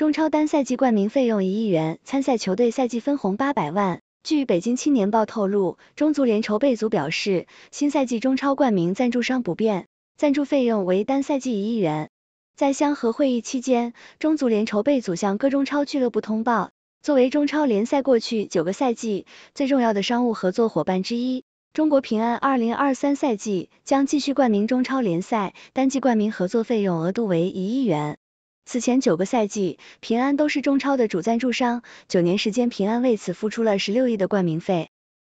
中超单赛季冠名费用一亿元，参赛球队赛季分红八百万。据北京青年报透露，中足联筹备组表示，新赛季中超冠名赞助商不变，赞助费用为单赛季一亿元。在香河会议期间，中足联筹备组向各中超俱乐部通报，作为中超联赛过去九个赛季最重要的商务合作伙伴之一，中国平安二零二三赛季将继续冠名中超联赛，单季冠名合作费用额度为一亿元。此前九个赛季，平安都是中超的主赞助商，九年时间，平安为此付出了十六亿的冠名费。